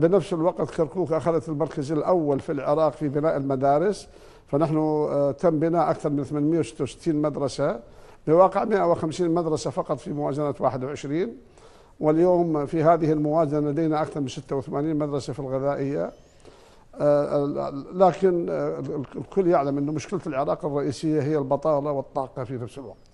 بنفس الوقت كركوك أخذت المركز الأول في العراق في بناء المدارس فنحن آه، تم بناء أكثر من 866 مدرسة بواقع 150 مدرسة فقط في موازنة 21 واليوم في هذه الموازنة لدينا أكثر من 86 مدرسة في الغذائية آه، لكن آه، الكل يعلم أن مشكلة العراق الرئيسية هي البطالة والطاقة في نفس الوقت